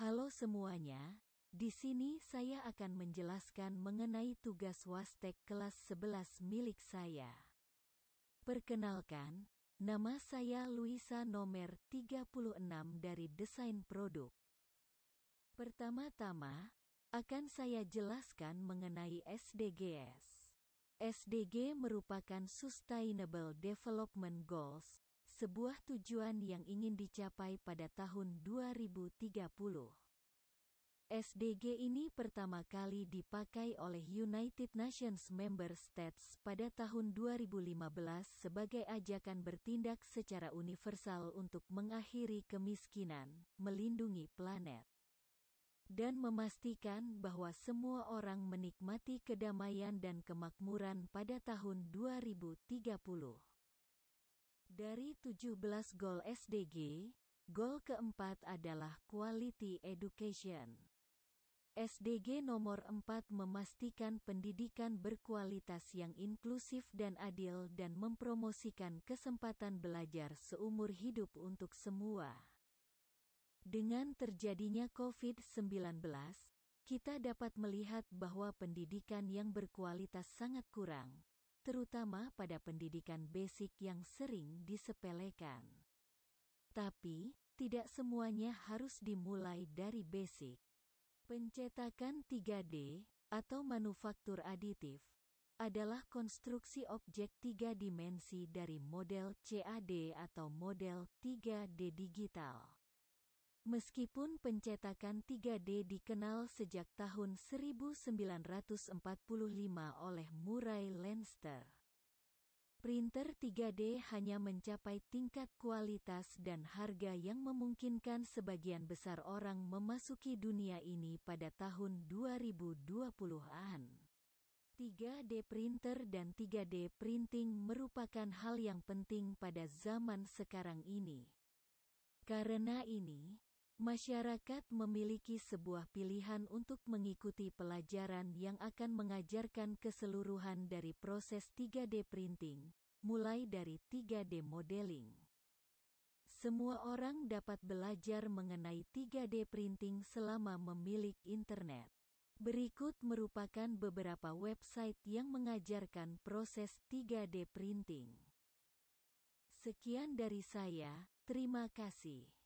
Halo semuanya, di sini saya akan menjelaskan mengenai tugas Wastek kelas 11 milik saya. Perkenalkan, nama saya Luisa Nomer 36 dari Desain Produk. Pertama-tama, akan saya jelaskan mengenai SDGs. SDG merupakan Sustainable Development Goals, sebuah tujuan yang ingin dicapai pada tahun 2030. SDG ini pertama kali dipakai oleh United Nations Member States pada tahun 2015 sebagai ajakan bertindak secara universal untuk mengakhiri kemiskinan, melindungi planet, dan memastikan bahwa semua orang menikmati kedamaian dan kemakmuran pada tahun 2030. Dari 17 gol SDG, gol keempat adalah quality education. SDG nomor 4 memastikan pendidikan berkualitas yang inklusif dan adil dan mempromosikan kesempatan belajar seumur hidup untuk semua. Dengan terjadinya COVID-19, kita dapat melihat bahwa pendidikan yang berkualitas sangat kurang, terutama pada pendidikan basic yang sering disepelekan. Tapi, tidak semuanya harus dimulai dari basic. Pencetakan 3D atau manufaktur aditif adalah konstruksi objek tiga dimensi dari model CAD atau model 3D digital. Meskipun pencetakan 3D dikenal sejak tahun 1945 oleh Murray Leinster, printer 3D hanya mencapai tingkat kualitas dan harga yang memungkinkan sebagian besar orang memasuki dunia ini pada tahun 2020-an. 3D printer dan 3D printing merupakan hal yang penting pada zaman sekarang ini. Karena ini, Masyarakat memiliki sebuah pilihan untuk mengikuti pelajaran yang akan mengajarkan keseluruhan dari proses 3D printing, mulai dari 3D modeling. Semua orang dapat belajar mengenai 3D printing selama memiliki internet. Berikut merupakan beberapa website yang mengajarkan proses 3D printing. Sekian dari saya, terima kasih.